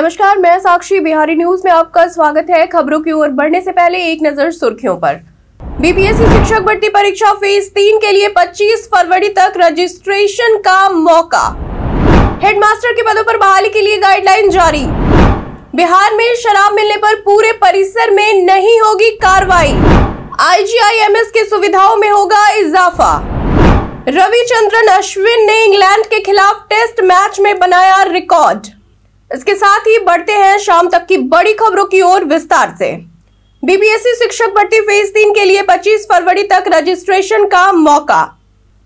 नमस्कार मैं साक्षी बिहारी न्यूज में आपका स्वागत है खबरों की ओर बढ़ने से पहले एक नजर सुर्खियों पर बीपीएससी e शिक्षक भर्ती परीक्षा फेज तीन के लिए 25 फरवरी तक रजिस्ट्रेशन का मौका हेडमास्टर के पदों पर बहाली के लिए गाइडलाइन जारी बिहार में शराब मिलने पर पूरे परिसर में नहीं होगी कार्रवाई आईजीआईएमएस की सुविधाओं में होगा इजाफा रविचंद्रन अश्विन ने इंग्लैंड के खिलाफ टेस्ट मैच में बनाया रिकॉर्ड इसके साथ ही बढ़ते हैं शाम तक की बड़ी खबरों की ओर विस्तार से बीपीएससी e शिक्षक भर्ती फेज तीन के लिए 25 फरवरी तक रजिस्ट्रेशन का मौका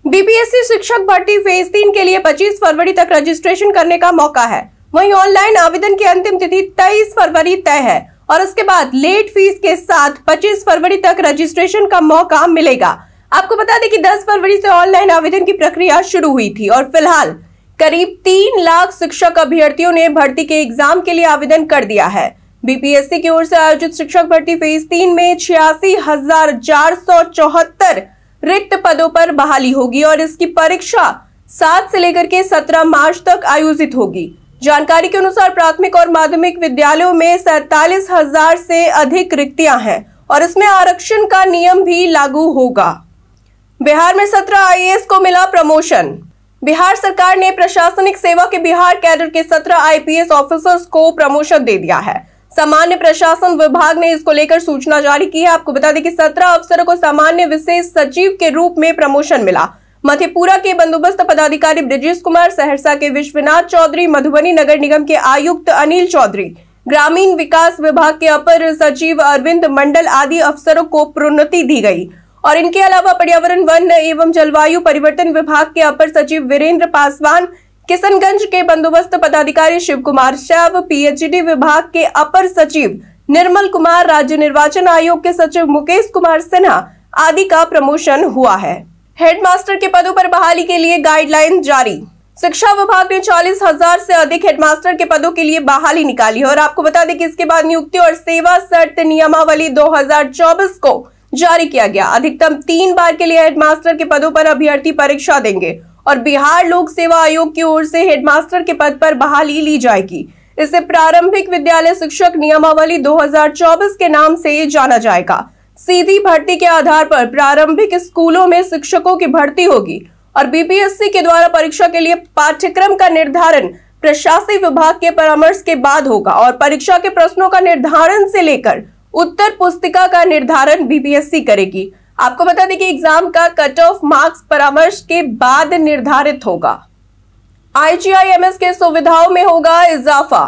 बीपीएससी e शिक्षक भर्ती फेज तीन के लिए 25 फरवरी तक रजिस्ट्रेशन करने का मौका है वहीं ऑनलाइन आवेदन की अंतिम तिथि 23 फरवरी तय है और उसके बाद लेट फीस के साथ 25 फरवरी तक रजिस्ट्रेशन का मौका मिलेगा आपको बता दें कि 10 फरवरी से ऑनलाइन आवेदन की प्रक्रिया शुरू हुई थी और फिलहाल करीब तीन लाख शिक्षक अभ्यर्थियों ने भर्ती के एग्जाम के लिए आवेदन कर दिया है बीपीएससी की ओर से आयोजित शिक्षक भर्ती फेज तीन में छियासी हजार चार सौ चौहत्तर रिक्त पदों पर बहाली होगी और इसकी परीक्षा सात से लेकर के सत्रह मार्च तक आयोजित होगी जानकारी के अनुसार प्राथमिक और माध्यमिक विद्यालयों में सैतालीस हजार से अधिक रिक्तियां हैं और इसमें आरक्षण का नियम भी लागू होगा बिहार में सत्रह आई को मिला प्रमोशन बिहार सरकार ने प्रशासनिक सेवा के बिहार कैडर के सत्रह आईपीएस ऑफिसर्स को प्रमोशन दे दिया है सामान्य प्रशासन विभाग ने इसको लेकर सूचना जारी की है आपको बता दें कि सत्रह अफसरों को सामान्य विशेष सचिव के रूप में प्रमोशन मिला मधेपुरा के बंदोबस्त पदाधिकारी ब्रजेश कुमार सहरसा के विश्वनाथ चौधरी मधुबनी नगर निगम के आयुक्त अनिल चौधरी ग्रामीण विकास विभाग के अपर सचिव अरविंद मंडल आदि अफसरों को प्रोन्नति दी गई और इनके अलावा पर्यावरण वन एवं जलवायु परिवर्तन विभाग के अपर सचिव वीरेंद्र पासवान किशनगंज के बंदोबस्त पदाधिकारी शिव कुमार शैव पीएचडी विभाग के अपर सचिव निर्मल कुमार राज्य निर्वाचन आयोग के सचिव मुकेश कुमार सिन्हा आदि का प्रमोशन हुआ है हेडमास्टर के पदों पर बहाली के लिए गाइडलाइन जारी शिक्षा विभाग ने चालीस हजार से अधिक हेडमास्टर के पदों के लिए बहाली निकाली है और आपको बता दें कि इसके बाद नियुक्ति और सेवा शर्त नियमावली 2024 को जारी किया गया अधिकतम तीन बार के लिए हेडमास्टर के पदों पर अभ्यर्थी परीक्षा देंगे और बिहार लोक सेवा आयोग की ओर से हेडमास्टर के पद पर बहाली ली जाएगी इसे प्रारंभिक विद्यालय शिक्षक नियमावली 2024 के नाम से जाना जाएगा सीधी भर्ती के आधार पर प्रारंभिक स्कूलों में शिक्षकों की भर्ती होगी और बीपीएससी के द्वारा परीक्षा के लिए पाठ्यक्रम का निर्धारण प्रशासनिक विभाग के परामर्श के बाद होगा और परीक्षा के प्रश्नों का निर्धारण से लेकर उत्तर पुस्तिका का निर्धारण बीपीएससी करेगी आपको बता दें कि एग्जाम का कट ऑफ मार्क्स परामर्श के बाद निर्धारित होगा आईजीआईएमएस के सुविधाओं में होगा इजाफा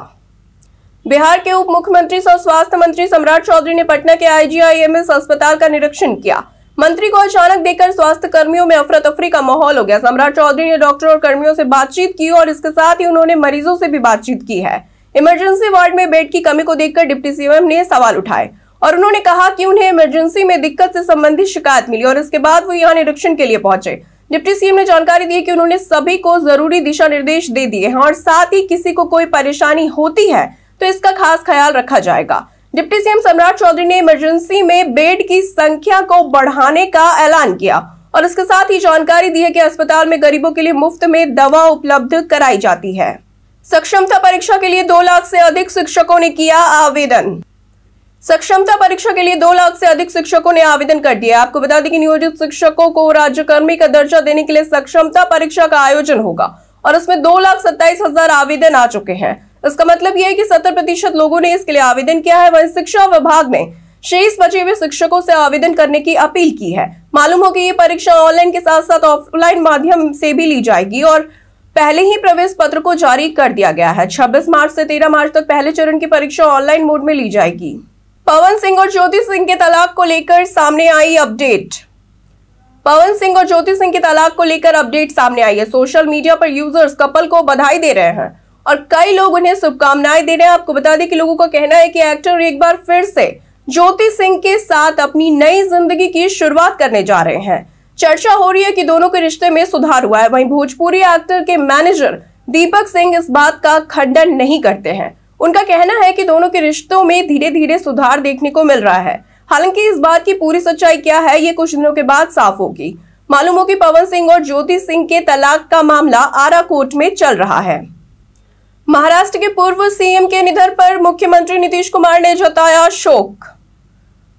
बिहार के उप मुख्यमंत्री और स्वास्थ्य मंत्री सम्राट चौधरी ने पटना के आईजीआईएमएस अस्पताल का निरीक्षण किया मंत्री को अचानक देखकर स्वास्थ्य कर्मियों में अफरा तफरी का माहौल हो गया सम्राट चौधरी ने डॉक्टर और कर्मियों से बातचीत की और इसके साथ ही उन्होंने मरीजों से भी बातचीत की है इमरजेंसी वार्ड में बेड की कमी को देखकर डिप्टी सीएम ने सवाल उठाए और उन्होंने कहा कि उन्हें इमरजेंसी में दिक्कत से संबंधित शिकायत मिली और इसके बाद वो यहाँ निरीक्षण के लिए पहुंचे डिप्टी सीएम ने जानकारी दी कि उन्होंने सभी को जरूरी दिशा निर्देश दे दिए हैं और साथ ही किसी को कोई परेशानी होती है तो इसका खास ख्याल रखा जाएगा डिप्टी सीएम सम्राट चौधरी ने इमरजेंसी में बेड की संख्या को बढ़ाने का ऐलान किया और इसके साथ ही जानकारी दी है कि अस्पताल में गरीबों के लिए मुफ्त में दवा उपलब्ध कराई जाती है सक्षमता परीक्षा के लिए दो लाख से अधिक शिक्षकों ने किया आवेदन सक्षमता परीक्षा के लिए दो लाख से अधिक शिक्षकों ने आवेदन कर दिया आपको बता दें कि नियोजित शिक्षकों को राज्यकर्मी का दर्जा देने के लिए सक्षमता परीक्षा का आयोजन होगा और इसमें दो लाख सत्ताईस हजार आवेदन आ चुके हैं इसका मतलब यह है कि सत्तर प्रतिशत लोगों ने इसके लिए आवेदन किया है वहीं शिक्षा विभाग ने शेष बचे हुए शिक्षकों से आवेदन करने की अपील की है मालूम हो कि ये परीक्षा ऑनलाइन के साथ साथ ऑफलाइन माध्यम से भी ली जाएगी और पहले ही प्रवेश पत्र को जारी कर दिया गया है 26 मार्च से 13 मार्च तक पहले चरण की परीक्षा ऑनलाइन मोड में ली जाएगी पवन सिंह और ज्योति सिंह के तलाक को लेकर सामने आई अपडेट पवन सिंह और ज्योति सिंह के तलाक को लेकर अपडेट सामने आई है सोशल मीडिया पर यूजर्स कपल को बधाई दे रहे हैं और कई लोग उन्हें शुभकामनाएं दे रहे हैं आपको बता दें कि लोगों का कहना है कि एक्टर एक बार फिर से ज्योति सिंह के साथ अपनी नई जिंदगी की शुरुआत करने जा रहे हैं चर्चा हो रही है कि दोनों के रिश्ते में सुधार हुआ है वहीं भोजपुरी एक्टर के मैनेजर दीपक सिंह इस बात का खंडन नहीं करते हैं उनका कहना है कि दोनों के रिश्तों में धीरे धीरे सुधार देखने को मिल रहा है हालांकि इस बात की पूरी सच्चाई क्या है ये कुछ दिनों के बाद साफ होगी मालूम हो कि पवन सिंह और ज्योति सिंह के तलाक का मामला आरा कोर्ट में चल रहा है महाराष्ट्र के पूर्व सीएम के निधन पर मुख्यमंत्री नीतीश कुमार ने जताया शोक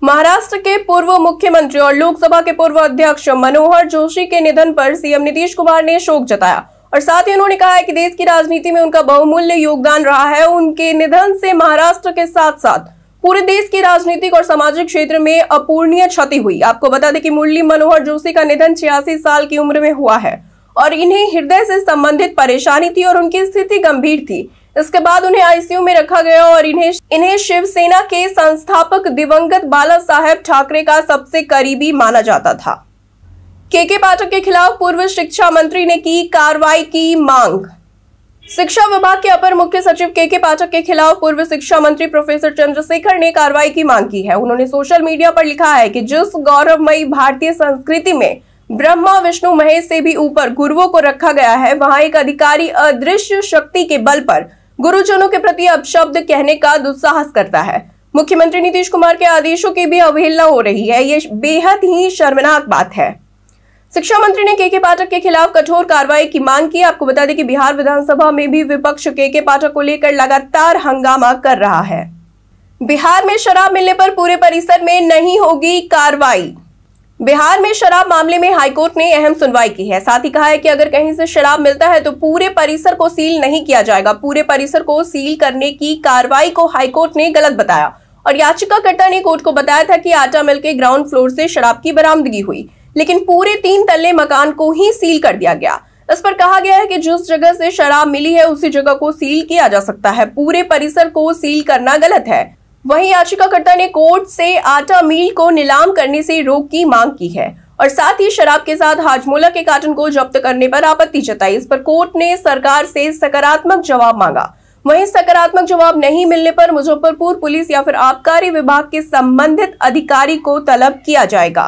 महाराष्ट्र के पूर्व मुख्यमंत्री और लोकसभा के पूर्व अध्यक्ष मनोहर जोशी के निधन पर सीएम नीतीश कुमार ने शोक जताया और साथ ही उन्होंने कहा है कि देश की राजनीति में उनका बहुमूल्य योगदान रहा है उनके निधन से महाराष्ट्र के साथ साथ पूरे देश की राजनीतिक और सामाजिक क्षेत्र में अपूर्णीय क्षति हुई आपको बता दें कि मुरली मनोहर जोशी का निधन छियासी साल की उम्र में हुआ है और इन्हें हृदय से संबंधित परेशानी थी और उनकी स्थिति गंभीर थी इसके बाद उन्हें आईसीयू में रखा गया और इन्हें इन्हें शिवसेना के संस्थापक दिवंगत बाला साहेब ठाकरे का सबसे करीबी माना जाता था के के पाठक के खिलाफ पूर्व शिक्षा मंत्री ने की कार्रवाई की मांग शिक्षा विभाग के अपर मुख्य सचिव के के पाठक के खिलाफ पूर्व शिक्षा मंत्री प्रोफेसर चंद्रशेखर ने कार्रवाई की मांग की है उन्होंने सोशल मीडिया पर लिखा है कि जिस गौरवमयी भारतीय संस्कृति में ब्रह्मा विष्णु महेश से भी ऊपर गुरुओं को रखा गया है वहां एक अधिकारी अदृश्य शक्ति के बल पर गुरुजनों के प्रति अपशब्द कहने का दुस्साहस करता है मुख्यमंत्री नीतीश कुमार के आदेशों की भी अवहेलना हो रही है ये बेहद ही शर्मनाक बात है शिक्षा मंत्री ने के के पाठक के खिलाफ कठोर कार्रवाई की मांग की आपको बता दें कि बिहार विधानसभा में भी विपक्ष के के पाठक को लेकर लगातार हंगामा कर रहा है बिहार में शराब मिलने पर पूरे परिसर में नहीं होगी कार्रवाई बिहार में शराब मामले में हाईकोर्ट ने अहम सुनवाई की है साथ ही कहा है कि अगर कहीं से शराब मिलता है तो पूरे परिसर को सील नहीं किया जाएगा पूरे परिसर को सील करने की कार्रवाई को हाईकोर्ट ने गलत बताया और याचिकाकर्ता ने कोर्ट को बताया था कि आटा मिल के ग्राउंड फ्लोर से शराब की बरामदगी हुई लेकिन पूरे तीन तल्ले मकान को ही सील कर दिया गया इस पर कहा गया है कि जिस जगह से शराब मिली है उसी जगह को सील किया जा सकता है पूरे परिसर को सील करना गलत है वहीं याचिकाकर्ता ने कोर्ट से आटा मिल को नीलाम करने से रोक की मांग की है और साथ ही शराब के साथ हाजमोला के कार्टन को जब्त करने पर आपत्ति जताई इस पर कोर्ट ने सरकार से सकारात्मक जवाब मांगा वहीं सकारात्मक जवाब नहीं मिलने पर मुजफ्फरपुर पुलिस या फिर आबकारी विभाग के संबंधित अधिकारी को तलब किया जाएगा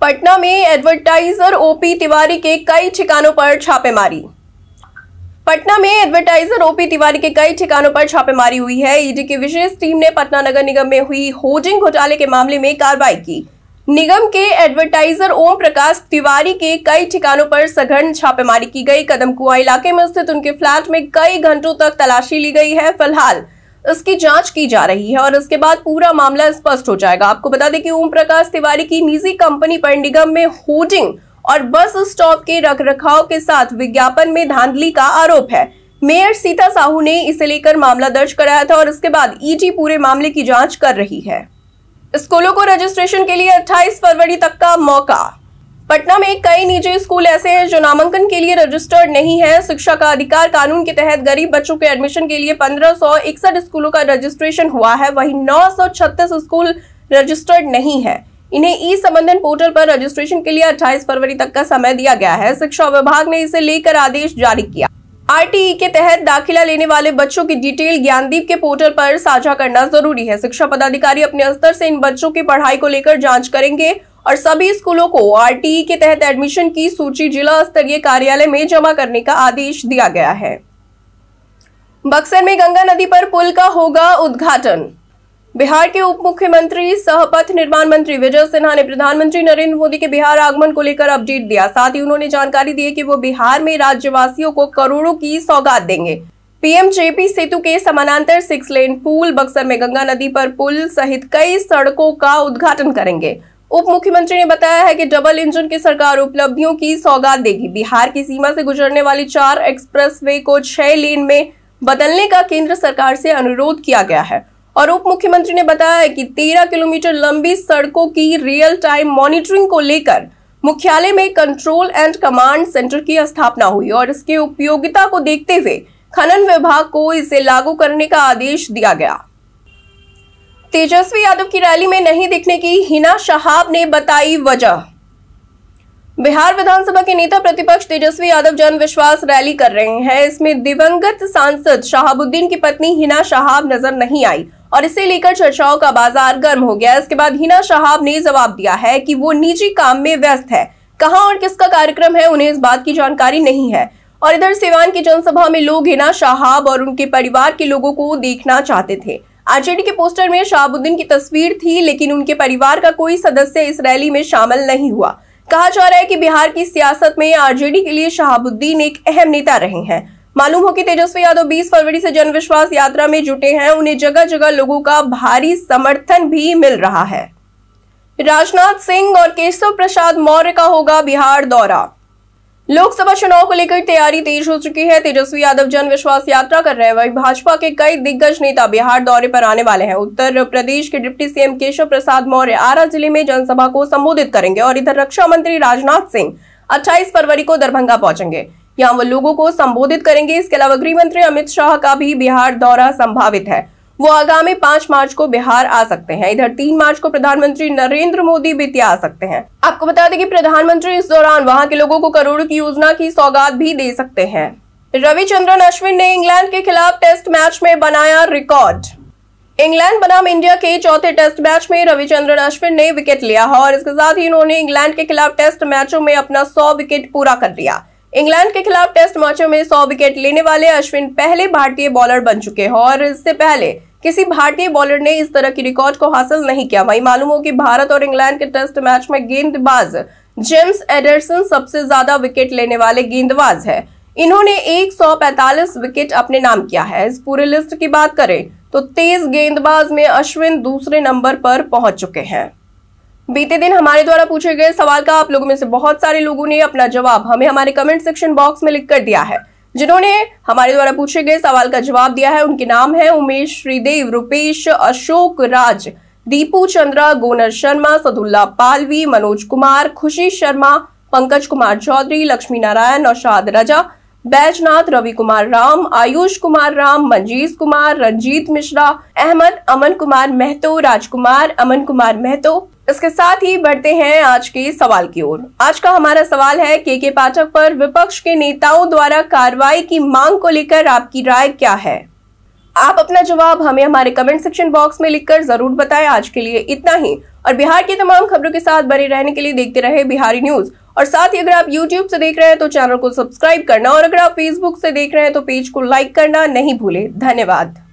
पटना में एडवर्टाइजर ओपी तिवारी के कई ठिकानों पर छापेमारी पटना में एडवर्टाइजर ओपी तिवारी के कई ठिकानों पर छापेमारी हुई है ईडी e की विशेष टीम ने पटना नगर निगम में हुई होर्डिंग घोटाले के मामले में कार्रवाई की निगम के एडवर्टाइजर ओम प्रकाश तिवारी के कई ठिकानों पर सघन छापेमारी की गई कदम कुआ इलाके में स्थित उनके फ्लैट में कई घंटों तक तलाशी ली गई है फिलहाल इसकी जांच की जा रही है और इसके बाद पूरा मामला स्पष्ट हो जाएगा आपको बता दें कि ओम प्रकाश तिवारी की निजी कंपनी पर निगम में होर्डिंग और बस स्टॉप के रखरखाव के साथ विज्ञापन में धांधली का आरोप है मेयर सीता साहू ने इसे लेकर मामला दर्ज कराया था और इसके बाद ईडी पूरे मामले की जांच कर रही है स्कूलों को रजिस्ट्रेशन के लिए 28 फरवरी तक का मौका पटना में कई निजी स्कूल ऐसे हैं जो नामांकन के लिए रजिस्टर्ड नहीं है शिक्षा का अधिकार कानून के तहत गरीब बच्चों के एडमिशन के लिए पंद्रह स्कूलों का रजिस्ट्रेशन हुआ है वहीं 936 स्कूल रजिस्टर्ड नहीं है इन्हें ई संबंधन पोर्टल पर रजिस्ट्रेशन के लिए 28 फरवरी तक का समय दिया गया है शिक्षा विभाग ने इसे लेकर आदेश जारी किया आरटीई के तहत दाखिला लेने वाले बच्चों की डिटेल ज्ञानदीप के पोर्टल पर साझा करना जरूरी है शिक्षा पदाधिकारी अपने स्तर से इन बच्चों की पढ़ाई को लेकर जांच करेंगे और सभी स्कूलों को आरटीई के तहत एडमिशन की सूची जिला स्तरीय कार्यालय में जमा करने का आदेश दिया गया है बक्सर में गंगा नदी पर पुल का होगा उद्घाटन बिहार के उप मुख्यमंत्री सह पथ निर्माण मंत्री विजय सिन्हा ने प्रधानमंत्री नरेंद्र मोदी के बिहार आगमन को लेकर अपडेट दिया साथ ही उन्होंने जानकारी दी कि वो बिहार में राज्यवासियों को करोड़ों की सौगात देंगे पीएम जेपी सेतु के समानांतर सिक्स लेन पुल बक्सर में गंगा नदी पर पुल सहित कई सड़कों का उद्घाटन करेंगे उप मुख्यमंत्री ने बताया है कि डबल इंजन की सरकार उपलब्धियों की सौगात देगी बिहार की सीमा से गुजरने वाली चार एक्सप्रेसवे को छह लेन में बदलने का केंद्र सरकार से अनुरोध किया गया है और उप मुख्यमंत्री ने बताया कि 13 किलोमीटर लंबी सड़कों की रियल टाइम मॉनिटरिंग को लेकर मुख्यालय में कंट्रोल एंड कमांड सेंटर की स्थापना हुई और इसकी उपयोगिता को देखते हुए खनन विभाग को इसे लागू करने का आदेश दिया गया तेजस्वी यादव की रैली में नहीं दिखने की हिना शहाब ने बताई वजह बिहार विधानसभा के नेता प्रतिपक्ष तेजस्वी यादव जन विश्वास रैली कर रहे हैं इसमें दिवंगत सांसद शहाबुद्दीन की पत्नी हिना शहाब नजर नहीं आई और इसे लेकर चर्चाओं का बाजार गर्म हो गया इसके बाद हिना शहाब ने जवाब दिया है कि वो निजी काम में व्यस्त है कहाँ और किसका कार्यक्रम है उन्हें इस बात की जानकारी नहीं है और इधर सिवान की जनसभा में लोग हिना शहाब और उनके परिवार के लोगों को देखना चाहते थे आरजेडी के पोस्टर में शहाबुद्दीन की तस्वीर थी लेकिन उनके परिवार का कोई सदस्य इस रैली में शामिल नहीं हुआ कहा जा रहा है कि बिहार की सियासत में आरजेडी के लिए शहाबुद्दीन एक अहम नेता रहे हैं मालूम हो कि तेजस्वी यादव 20 फरवरी से जनविश्वास यात्रा में जुटे हैं उन्हें जगह जगह लोगों का भारी समर्थन भी मिल रहा है राजनाथ सिंह और केशव प्रसाद मौर्य का होगा बिहार दौरा लोकसभा चुनाव को लेकर तैयारी तेज हो चुकी है तेजस्वी यादव जन विश्वास यात्रा कर रहे हैं वही भाजपा के कई दिग्गज नेता बिहार दौरे पर आने वाले हैं उत्तर प्रदेश के डिप्टी सीएम केशव प्रसाद मौर्य आरा जिले में जनसभा को संबोधित करेंगे और इधर रक्षा मंत्री राजनाथ सिंह 28 फरवरी को दरभंगा पहुंचेंगे यहाँ वो लोगों को संबोधित करेंगे इसके अलावा गृह मंत्री अमित शाह का भी बिहार दौरा संभावित है वो आगामी पांच मार्च को बिहार आ सकते हैं इधर तीन मार्च को प्रधानमंत्री नरेंद्र मोदी बेतिया आ सकते हैं आपको बता दें कि प्रधानमंत्री इस दौरान वहां के लोगों को करोड़ों की योजना की सौगात भी दे सकते हैं रविचंद्रन अश्विन ने इंग्लैंड के खिलाफ टेस्ट मैच में बनाया रिकॉर्ड इंग्लैंड बनाम इंडिया के चौथे टेस्ट मैच में रविचंद्रन अश्विन ने विकेट लिया और इसके साथ ही उन्होंने इंग्लैंड के खिलाफ टेस्ट मैचों में अपना सौ विकेट पूरा कर लिया इंग्लैंड के खिलाफ टेस्ट मैचों में 100 विकेट लेने वाले अश्विन पहले भारतीय बॉलर बन चुके हैं और इससे पहले किसी भारतीय बॉलर ने इस तरह की रिकॉर्ड को हासिल नहीं किया वही मालूम हो कि भारत और इंग्लैंड के टेस्ट मैच में गेंदबाज जेम्स एडरसन सबसे ज्यादा विकेट लेने वाले गेंदबाज है इन्होंने 145 विकेट अपने नाम किया है इस पूरे लिस्ट की बात करें तो तेज गेंदबाज में अश्विन दूसरे नंबर पर पहुंच चुके हैं बीते दिन हमारे द्वारा पूछे गए सवाल का आप लोगों में से बहुत सारे लोगों ने अपना जवाब हमें हमारे कमेंट सेक्शन बॉक्स में लिख कर दिया है जिन्होंने हमारे द्वारा पूछे गए सवाल का जवाब दिया है उनके नाम है उमेश श्रीदेव रूपेश अशोक राज दीपू चंद्रा गोनर शर्मा सदुल्ला पालवी मनोज कुमार खुशी शर्मा पंकज कुमार चौधरी लक्ष्मी नारायण नौशाद रजा बैजनाथ रवि कुमार राम आयुष कुमार राम मंजीत कुमार रंजीत मिश्रा अहमद अमन कुमार महतो राजकुमार अमन कुमार महतो इसके साथ ही बढ़ते हैं आज के सवाल की ओर आज का हमारा सवाल है के के पाठक पर विपक्ष के नेताओं द्वारा कार्रवाई की मांग को लेकर आपकी राय क्या है आप अपना जवाब हमें हमारे कमेंट सेक्शन बॉक्स में लिखकर जरूर बताएं आज के लिए इतना ही और बिहार की तमाम खबरों के साथ बने रहने के लिए देखते रहे बिहारी न्यूज और साथ ही अगर आप YouTube से देख रहे हैं तो चैनल को सब्सक्राइब करना और अगर आप Facebook से देख रहे हैं तो पेज को लाइक करना नहीं भूले धन्यवाद